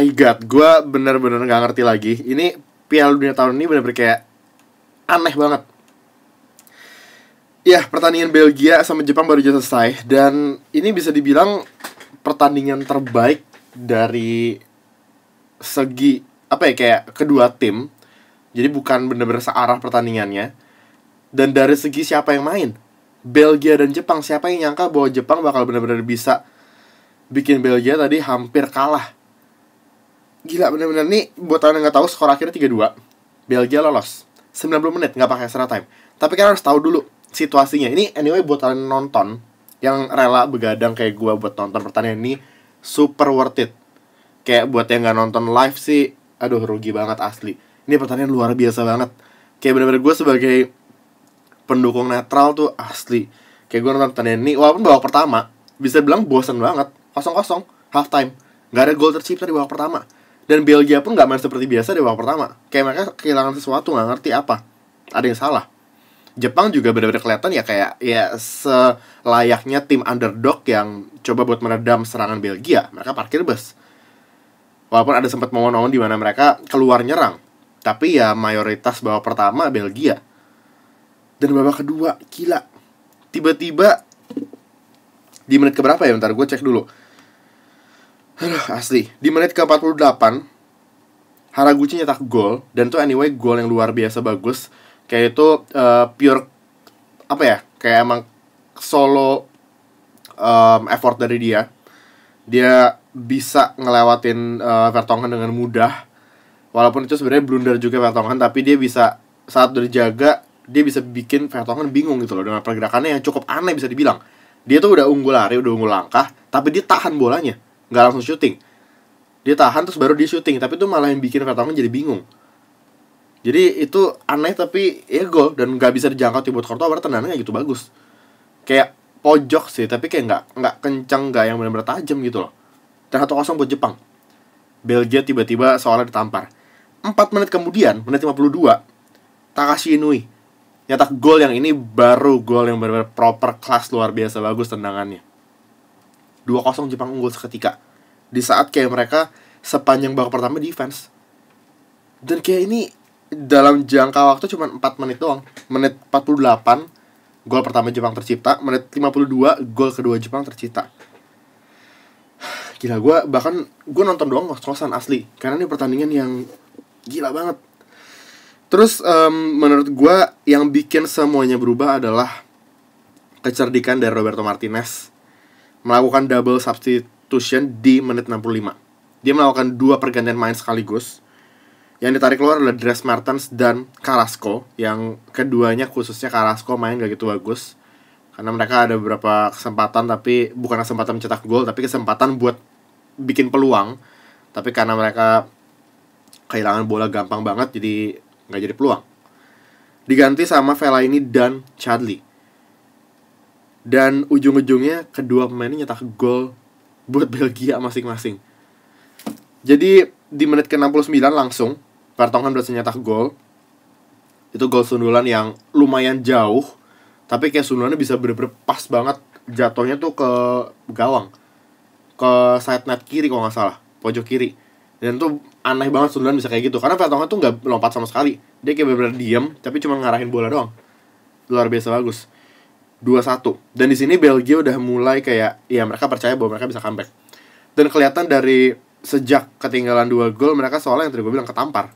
my god, gue bener-bener gak ngerti lagi. Ini Piala Dunia tahun ini bener-bener kayak aneh banget. Ya, pertandingan Belgia sama Jepang baru aja selesai dan ini bisa dibilang pertandingan terbaik dari segi apa ya kayak kedua tim. Jadi bukan bener-bener searah pertandingannya. Dan dari segi siapa yang main, Belgia dan Jepang, siapa yang nyangka bahwa Jepang bakal bener-bener bisa bikin Belgia tadi hampir kalah Gila bener-bener nih buat kalian yang nggak tahu skor akhirnya 3-2. Belgia lolos. 90 menit nggak pakai extra time. Tapi kalian harus tahu dulu situasinya. Ini anyway buat kalian nonton yang rela begadang kayak gue buat nonton pertandingan ini super worth it. Kayak buat yang nggak nonton live sih, aduh rugi banget asli. Ini pertandingan luar biasa banget. Kayak bener-bener gue sebagai pendukung netral tuh asli. Kayak gue nonton pertandingan ini, walaupun babak pertama, bisa bilang bosan banget. Kosong-kosong, half time. Gak ada gol tercipta di babak pertama dan Belgia pun nggak main seperti biasa di babak pertama kayak mereka kehilangan sesuatu nggak ngerti apa ada yang salah Jepang juga benar-benar kelihatan ya kayak ya selayaknya tim underdog yang coba buat meredam serangan Belgia mereka parkir bus walaupun ada sempat momen-momen di mana mereka keluar nyerang tapi ya mayoritas babak pertama Belgia dan babak kedua gila tiba-tiba di menit keberapa ya bentar gue cek dulu Aduh, asli. Di menit ke-48, Haraguchi nyetak gol dan tuh anyway gol yang luar biasa bagus. Kayak itu uh, pure apa ya? Kayak emang solo um, effort dari dia. Dia bisa ngelewatin uh, Vertonghen dengan mudah. Walaupun itu sebenarnya blunder juga Vertonghen tapi dia bisa saat berjaga dia bisa bikin Vertonghen bingung gitu loh dengan pergerakannya yang cukup aneh bisa dibilang. Dia tuh udah unggul lari, udah unggul langkah, tapi dia tahan bolanya nggak langsung syuting dia tahan terus baru dia syuting tapi itu malah yang bikin Vertonghen jadi bingung jadi itu aneh tapi ya gol dan nggak bisa dijangkau buat Courtois padahal tendangannya gitu bagus kayak pojok sih tapi kayak nggak nggak kencang nggak yang benar-benar tajam gitu loh dan satu kosong buat Jepang Belgia tiba-tiba soalnya ditampar empat menit kemudian menit 52 Takashi Inui nyetak gol yang ini baru gol yang benar-benar proper kelas luar biasa bagus tendangannya 2-0 Jepang unggul seketika. Di saat kayak mereka sepanjang babak pertama defense. Dan kayak ini dalam jangka waktu cuma 4 menit doang. Menit 48 gol pertama Jepang tercipta, menit 52 gol kedua Jepang tercipta. Gila gue bahkan gue nonton doang ngos-ngosan asli karena ini pertandingan yang gila banget. Terus um, menurut gue yang bikin semuanya berubah adalah kecerdikan dari Roberto Martinez melakukan double substitution di menit 65. Dia melakukan dua pergantian main sekaligus. Yang ditarik keluar adalah Dres Martens dan Carrasco, yang keduanya khususnya Carrasco main gak gitu bagus. Karena mereka ada beberapa kesempatan, tapi bukan kesempatan mencetak gol, tapi kesempatan buat bikin peluang. Tapi karena mereka kehilangan bola gampang banget, jadi nggak jadi peluang. Diganti sama Vela ini dan Chadli dan ujung-ujungnya kedua pemain nyetak gol buat Belgia masing-masing. Jadi di menit ke-69 langsung Vertonghen berhasil nyetak gol. Itu gol sundulan yang lumayan jauh, tapi kayak sundulannya bisa bener-bener pas banget jatuhnya tuh ke gawang. Ke side net kiri kalau nggak salah, pojok kiri. Dan tuh aneh banget sundulan bisa kayak gitu karena Vertonghen tuh nggak lompat sama sekali. Dia kayak bener-bener diem, tapi cuma ngarahin bola doang. Luar biasa bagus. 2-1. Dan di sini Belgia udah mulai kayak ya mereka percaya bahwa mereka bisa comeback. Dan kelihatan dari sejak ketinggalan 2 gol mereka soalnya yang tadi gue bilang ketampar.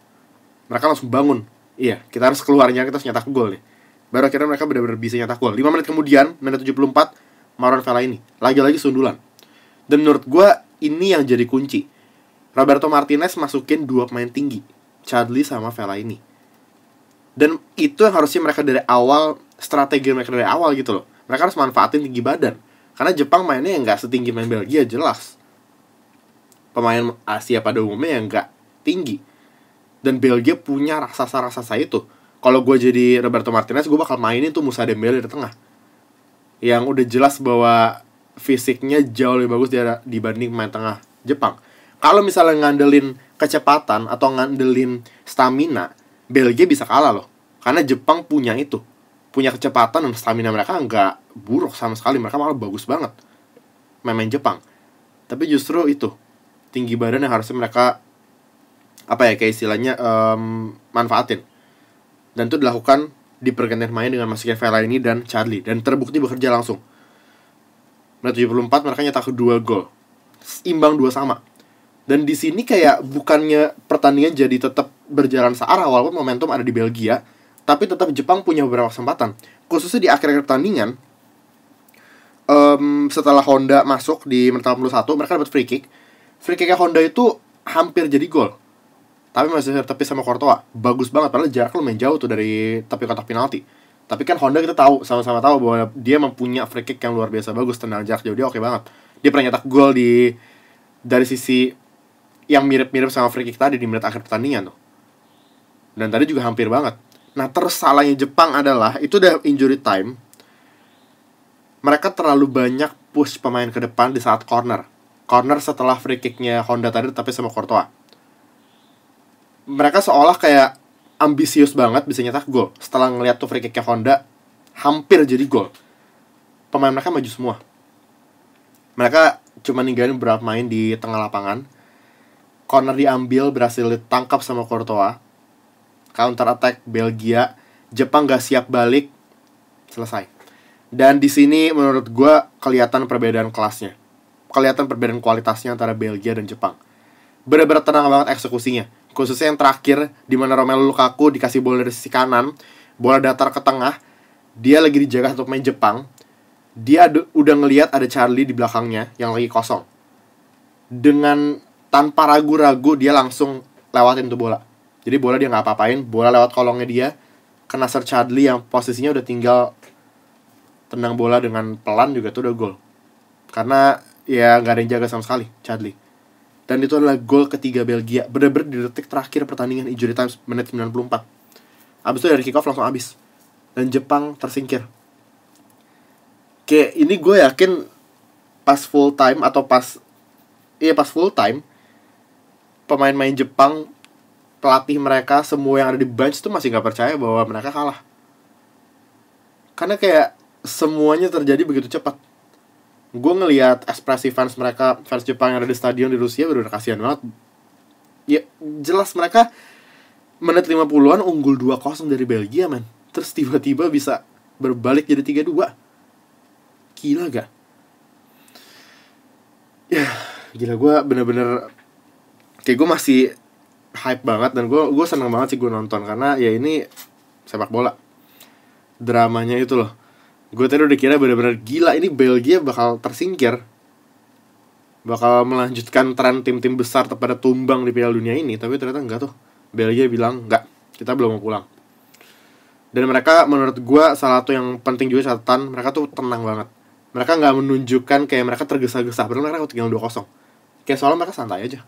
Mereka langsung bangun. Iya, kita harus keluarnya kita harus nyetak gol nih. Baru akhirnya mereka benar-benar bisa nyetak gol. 5 menit kemudian, menit 74, Marouane ini lagi-lagi sundulan. Dan menurut gue ini yang jadi kunci. Roberto Martinez masukin dua pemain tinggi, Chadli sama ini. Dan itu yang harusnya mereka dari awal strategi mereka dari awal gitu loh. Mereka harus manfaatin tinggi badan. Karena Jepang mainnya yang nggak setinggi main Belgia jelas. Pemain Asia pada umumnya yang nggak tinggi. Dan Belgia punya raksasa-raksasa itu. Kalau gue jadi Roberto Martinez, gue bakal mainin tuh Musa Dembele di tengah. Yang udah jelas bahwa fisiknya jauh lebih bagus dibanding main tengah Jepang. Kalau misalnya ngandelin kecepatan atau ngandelin stamina, Belgia bisa kalah loh. Karena Jepang punya itu punya kecepatan dan stamina mereka nggak buruk sama sekali mereka malah bagus banget main-main Jepang tapi justru itu tinggi badan yang harusnya mereka apa ya kayak istilahnya um, manfaatin dan itu dilakukan di pergantian main dengan masuknya Vela ini dan Charlie dan terbukti bekerja langsung menit 74 mereka nyetak kedua gol imbang dua sama dan di sini kayak bukannya pertandingan jadi tetap berjalan searah walaupun momentum ada di Belgia tapi tetap Jepang punya beberapa kesempatan. Khususnya di akhir-akhir pertandingan, um, setelah Honda masuk di menit 81, mereka dapat free kick. Free kicknya Honda itu hampir jadi gol. Tapi masih tertepis sama Kortoa Bagus banget, padahal jarak lumayan jauh tuh dari tepi kotak penalti. Tapi kan Honda kita tahu, sama-sama tahu bahwa dia mempunyai free kick yang luar biasa bagus, tendang jarak jauh dia oke okay banget. Dia pernah nyetak gol di dari sisi yang mirip-mirip sama free kick tadi di menit akhir pertandingan tuh. Dan tadi juga hampir banget. Nah, tersalahnya Jepang adalah itu udah injury time. Mereka terlalu banyak push pemain ke depan di saat corner. Corner setelah free kicknya Honda tadi tapi sama Courtois. Mereka seolah kayak ambisius banget bisa nyetak gol. Setelah ngeliat tuh free kicknya Honda hampir jadi gol. Pemain mereka maju semua. Mereka cuma ninggalin berapa main di tengah lapangan. Corner diambil berhasil ditangkap sama Courtois counter attack Belgia. Jepang gak siap balik. Selesai. Dan di sini menurut gue kelihatan perbedaan kelasnya. Kelihatan perbedaan kualitasnya antara Belgia dan Jepang. Berat-berat tenang banget eksekusinya. Khususnya yang terakhir, di mana Romelu Lukaku dikasih bola dari sisi kanan, bola datar ke tengah, dia lagi dijaga untuk main Jepang. Dia ada, udah ngelihat ada Charlie di belakangnya yang lagi kosong. Dengan tanpa ragu-ragu dia langsung lewatin tuh bola jadi bola dia nggak apa-apain, bola lewat kolongnya dia. Kena Sir Chadli yang posisinya udah tinggal tendang bola dengan pelan juga tuh udah gol. Karena ya nggak ada yang jaga sama sekali, Chadli. Dan itu adalah gol ketiga Belgia, bener-bener di detik terakhir pertandingan injury time menit 94. Abis itu dari kick off langsung abis, Dan Jepang tersingkir. Kayak ini gue yakin pas full time atau pas iya pas full time pemain pemain Jepang pelatih mereka semua yang ada di bench tuh masih nggak percaya bahwa mereka kalah karena kayak semuanya terjadi begitu cepat gue ngelihat ekspresi fans mereka fans Jepang yang ada di stadion di Rusia benar kasihan banget ya jelas mereka menit 50-an unggul 2-0 dari Belgia men terus tiba-tiba bisa berbalik jadi 3-2 gila gak? ya gila gue bener-bener kayak gue masih hype banget dan gue gue seneng banget sih gue nonton karena ya ini sepak bola dramanya itu loh gue tadi udah kira benar bener gila ini Belgia bakal tersingkir bakal melanjutkan tren tim-tim besar kepada tumbang di Piala Dunia ini tapi ternyata enggak tuh Belgia bilang enggak kita belum mau pulang dan mereka menurut gue salah satu yang penting juga catatan mereka tuh tenang banget mereka nggak menunjukkan kayak mereka tergesa-gesa padahal mereka tinggal dua kosong kayak soalnya mereka santai aja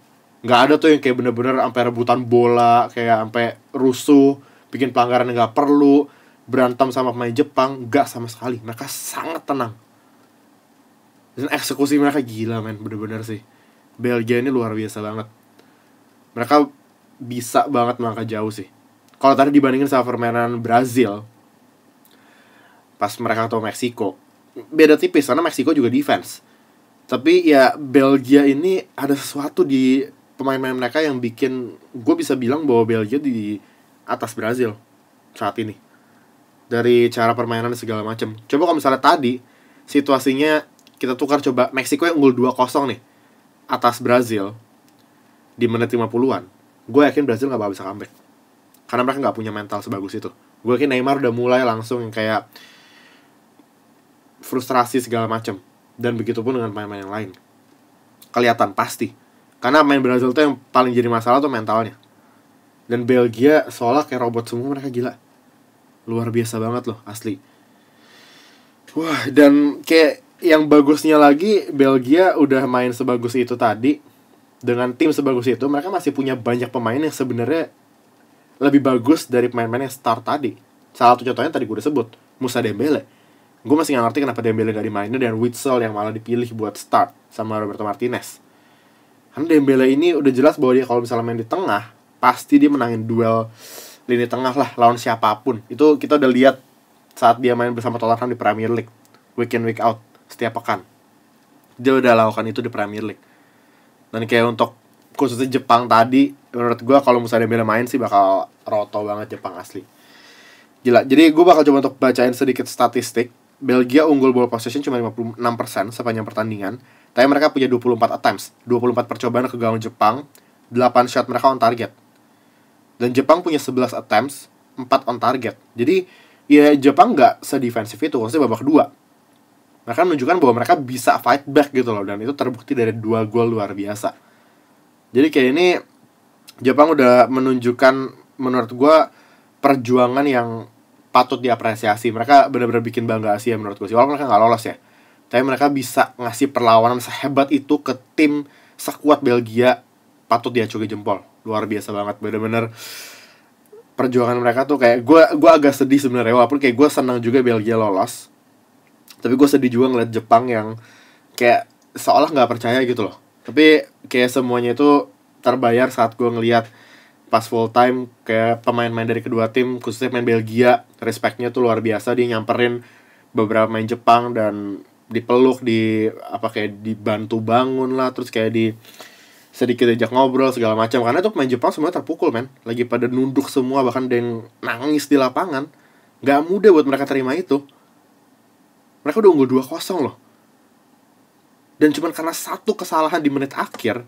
nggak ada tuh yang kayak bener-bener sampai rebutan bola kayak sampai rusuh bikin pelanggaran nggak perlu berantem sama pemain Jepang nggak sama sekali mereka sangat tenang dan eksekusi mereka gila men bener-bener sih Belgia ini luar biasa banget mereka bisa banget mereka jauh sih kalau tadi dibandingin sama permainan Brazil pas mereka ketemu Meksiko beda tipis karena Meksiko juga defense tapi ya Belgia ini ada sesuatu di pemain-pemain mereka yang bikin gue bisa bilang bahwa Belgia di atas Brazil saat ini dari cara permainan segala macam. Coba kalau misalnya tadi situasinya kita tukar coba Meksiko yang unggul 2-0 nih atas Brazil di menit 50-an. Gue yakin Brazil gak bakal bisa comeback. Karena mereka gak punya mental sebagus itu. Gue yakin Neymar udah mulai langsung yang kayak frustrasi segala macam dan begitu pun dengan pemain-pemain yang lain. Kelihatan pasti karena main Brazil tuh yang paling jadi masalah tuh mentalnya dan Belgia seolah kayak robot semua mereka gila luar biasa banget loh asli wah dan kayak yang bagusnya lagi Belgia udah main sebagus itu tadi dengan tim sebagus itu mereka masih punya banyak pemain yang sebenarnya lebih bagus dari pemain-pemain yang start tadi salah satu contohnya tadi gue udah sebut Musa Dembele gue masih gak ngerti kenapa Dembele gak dimainin dan Witsel yang malah dipilih buat start sama Roberto Martinez karena Dembele ini udah jelas bahwa dia kalau misalnya main di tengah, pasti dia menangin duel lini tengah lah lawan siapapun. Itu kita udah lihat saat dia main bersama Tottenham di Premier League, week in week out setiap pekan. Dia udah lakukan itu di Premier League. Dan kayak untuk khususnya Jepang tadi, menurut gue kalau misalnya Dembele main sih bakal roto banget Jepang asli. Gila, jadi gue bakal coba untuk bacain sedikit statistik Belgia unggul ball possession cuma 56% sepanjang pertandingan. Tapi mereka punya 24 attempts, 24 percobaan ke gawang Jepang, 8 shot mereka on target. Dan Jepang punya 11 attempts, 4 on target. Jadi, ya Jepang nggak sedefensif itu, maksudnya babak kedua. Mereka menunjukkan bahwa mereka bisa fight back gitu loh, dan itu terbukti dari dua gol luar biasa. Jadi kayak ini, Jepang udah menunjukkan menurut gue perjuangan yang patut diapresiasi mereka benar-benar bikin bangga Asia ya menurut gue sih walaupun mereka nggak lolos ya tapi mereka bisa ngasih perlawanan sehebat itu ke tim sekuat Belgia patut diacungi jempol luar biasa banget bener-bener perjuangan mereka tuh kayak gue gue agak sedih sebenarnya walaupun kayak gue senang juga Belgia lolos tapi gue sedih juga ngeliat Jepang yang kayak seolah nggak percaya gitu loh tapi kayak semuanya itu terbayar saat gue ngeliat pas full time kayak pemain-pemain dari kedua tim khususnya pemain Belgia respectnya tuh luar biasa dia nyamperin beberapa main Jepang dan dipeluk di apa kayak dibantu bangun lah terus kayak di sedikit ajak ngobrol segala macam karena tuh pemain Jepang semua terpukul men lagi pada nunduk semua bahkan ada yang nangis di lapangan nggak mudah buat mereka terima itu mereka udah unggul dua kosong loh dan cuman karena satu kesalahan di menit akhir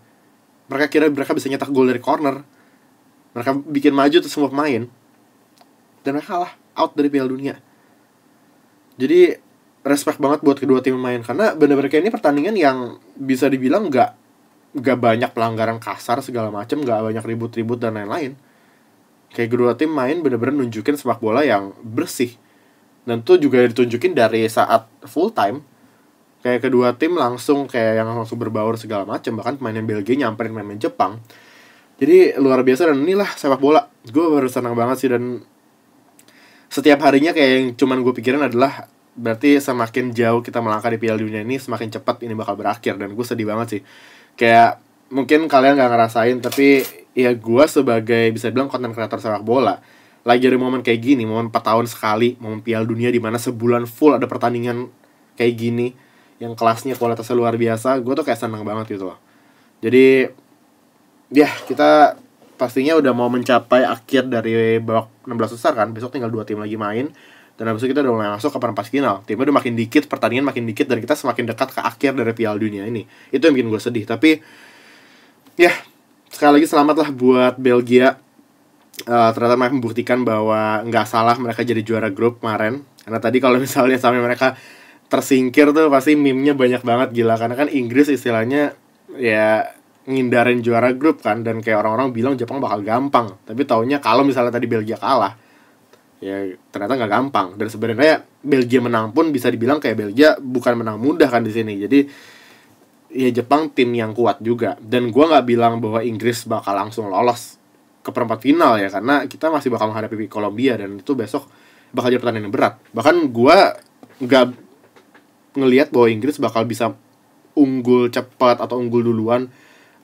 mereka kira mereka bisa nyetak gol dari corner mereka bikin maju tuh semua pemain dan mereka kalah out dari Piala Dunia jadi respect banget buat kedua tim main karena bener-bener kayak ini pertandingan yang bisa dibilang nggak nggak banyak pelanggaran kasar segala macam nggak banyak ribut-ribut dan lain-lain kayak kedua tim main bener-bener nunjukin sepak bola yang bersih dan tuh juga ditunjukin dari saat full time kayak kedua tim langsung kayak yang langsung berbaur segala macam bahkan pemain Belgia nyamperin pemain Jepang jadi luar biasa dan inilah sepak bola gue baru senang banget sih dan setiap harinya kayak yang cuman gue pikirin adalah berarti semakin jauh kita melangkah di Piala Dunia ini semakin cepat ini bakal berakhir dan gue sedih banget sih kayak mungkin kalian gak ngerasain tapi ya gue sebagai bisa bilang konten kreator sepak bola lagi dari momen kayak gini momen 4 tahun sekali momen Piala Dunia di mana sebulan full ada pertandingan kayak gini yang kelasnya kualitasnya luar biasa gue tuh kayak seneng banget gitu loh jadi ya kita pastinya udah mau mencapai akhir dari babak 16 besar kan besok tinggal dua tim lagi main dan habis itu kita udah mulai masuk ke perempat final timnya udah makin dikit pertandingan makin dikit dan kita semakin dekat ke akhir dari Piala Dunia ini itu yang bikin gue sedih tapi ya sekali lagi selamatlah buat Belgia uh, ternyata mereka membuktikan bahwa nggak salah mereka jadi juara grup kemarin karena tadi kalau misalnya sampai mereka tersingkir tuh pasti meme-nya banyak banget gila karena kan Inggris istilahnya ya ngindarin juara grup kan dan kayak orang-orang bilang Jepang bakal gampang tapi taunya kalau misalnya tadi Belgia kalah ya ternyata nggak gampang dan sebenarnya Belgia menang pun bisa dibilang kayak Belgia bukan menang mudah kan di sini jadi ya Jepang tim yang kuat juga dan gue nggak bilang bahwa Inggris bakal langsung lolos ke perempat final ya karena kita masih bakal menghadapi Kolombia dan itu besok bakal jadi pertandingan berat bahkan gue nggak ngelihat bahwa Inggris bakal bisa unggul cepat atau unggul duluan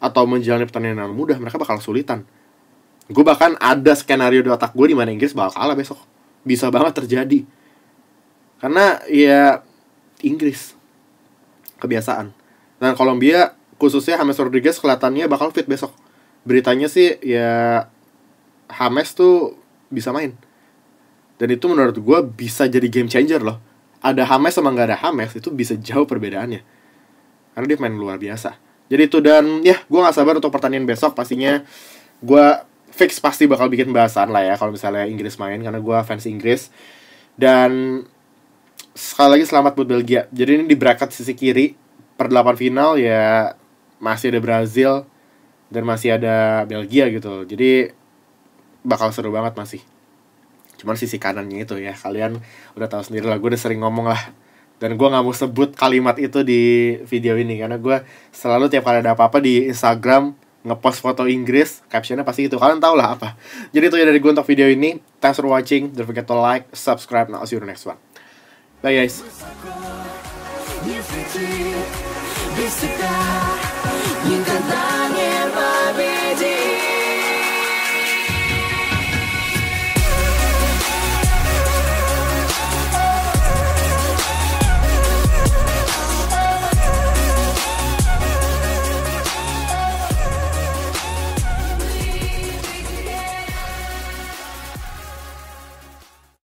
atau menjalani pertandingan dengan mudah, mereka bakal kesulitan. Gue bahkan ada skenario di otak gue di mana Inggris bakal kalah besok. Bisa banget terjadi. Karena ya Inggris kebiasaan. Dan Kolombia khususnya James Rodriguez kelihatannya bakal fit besok. Beritanya sih ya James tuh bisa main. Dan itu menurut gue bisa jadi game changer loh. Ada Hames sama nggak ada Hames itu bisa jauh perbedaannya. Karena dia main luar biasa. Jadi itu dan ya gue gak sabar untuk pertandingan besok pastinya gue fix pasti bakal bikin bahasan lah ya kalau misalnya Inggris main karena gue fans Inggris dan sekali lagi selamat buat Belgia. Jadi ini di bracket sisi kiri per delapan final ya masih ada Brazil dan masih ada Belgia gitu. Jadi bakal seru banget masih. Cuman sisi kanannya itu ya kalian udah tahu sendiri lah. Gue udah sering ngomong lah dan gue nggak mau sebut kalimat itu di video ini karena gue selalu tiap kali ada apa-apa di Instagram ngepost foto Inggris captionnya pasti itu kalian tau lah apa jadi itu ya dari gue untuk video ini thanks for watching don't forget to like subscribe and I'll see you next one bye guys